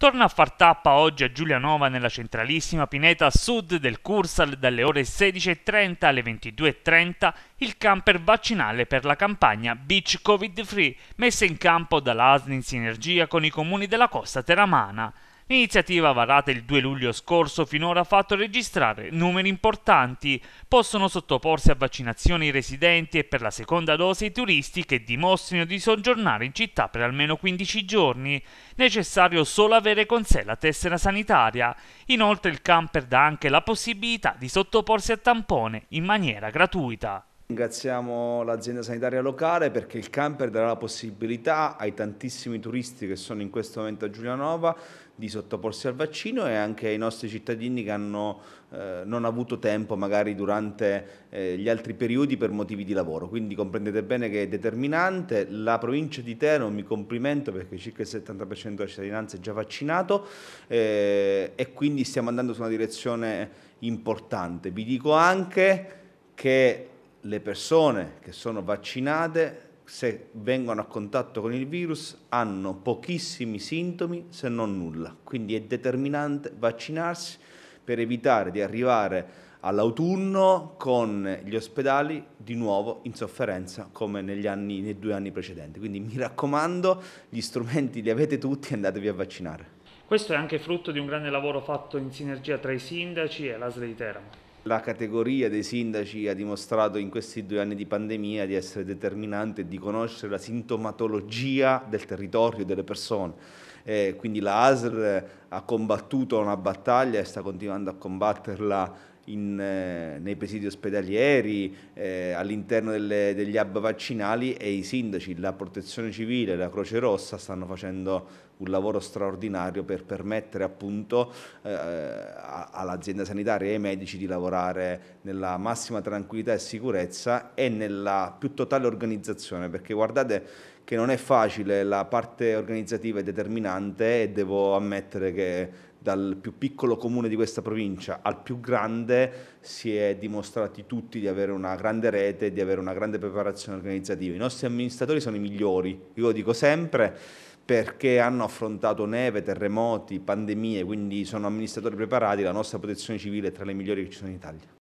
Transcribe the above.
torna a far tappa oggi a Giulianova nella centralissima pineta a sud del Cursal dalle ore 16.30 alle 22.30 il camper vaccinale per la campagna Beach Covid Free messa in campo dall'ASN in sinergia con i comuni della costa teramana. L'iniziativa varata il 2 luglio scorso finora ha fatto registrare numeri importanti. Possono sottoporsi a vaccinazioni i residenti e per la seconda dose i turisti che dimostrino di soggiornare in città per almeno 15 giorni. Necessario solo avere con sé la tessera sanitaria. Inoltre il camper dà anche la possibilità di sottoporsi a tampone in maniera gratuita. Ringraziamo l'azienda sanitaria locale perché il camper darà la possibilità ai tantissimi turisti che sono in questo momento a Giulianova di sottoporsi al vaccino e anche ai nostri cittadini che hanno eh, non avuto tempo magari durante eh, gli altri periodi per motivi di lavoro. Quindi comprendete bene che è determinante. La provincia di Teramo mi complimento perché circa il 70% della cittadinanza è già vaccinato eh, e quindi stiamo andando su una direzione importante. Vi dico anche che le persone che sono vaccinate, se vengono a contatto con il virus, hanno pochissimi sintomi se non nulla. Quindi è determinante vaccinarsi per evitare di arrivare all'autunno con gli ospedali di nuovo in sofferenza come negli anni, nei due anni precedenti. Quindi mi raccomando, gli strumenti li avete tutti, andatevi a vaccinare. Questo è anche frutto di un grande lavoro fatto in sinergia tra i sindaci e l'ASL di Teramo. La categoria dei sindaci ha dimostrato in questi due anni di pandemia di essere determinante e di conoscere la sintomatologia del territorio, delle persone. Eh, quindi la ASR ha combattuto una battaglia e sta continuando a combatterla in, eh, nei presidi ospedalieri, eh, all'interno delle, degli hub vaccinali e i sindaci, la protezione civile, la Croce Rossa stanno facendo un lavoro straordinario per permettere appunto eh, all'azienda sanitaria e ai medici di lavorare nella massima tranquillità e sicurezza e nella più totale organizzazione, perché guardate che non è facile, la parte organizzativa è determinante e devo ammettere che dal più piccolo comune di questa provincia al più grande si è dimostrati tutti di avere una grande rete, di avere una grande preparazione organizzativa. I nostri amministratori sono i migliori, io lo dico sempre perché hanno affrontato neve, terremoti, pandemie, quindi sono amministratori preparati, la nostra protezione civile è tra le migliori che ci sono in Italia.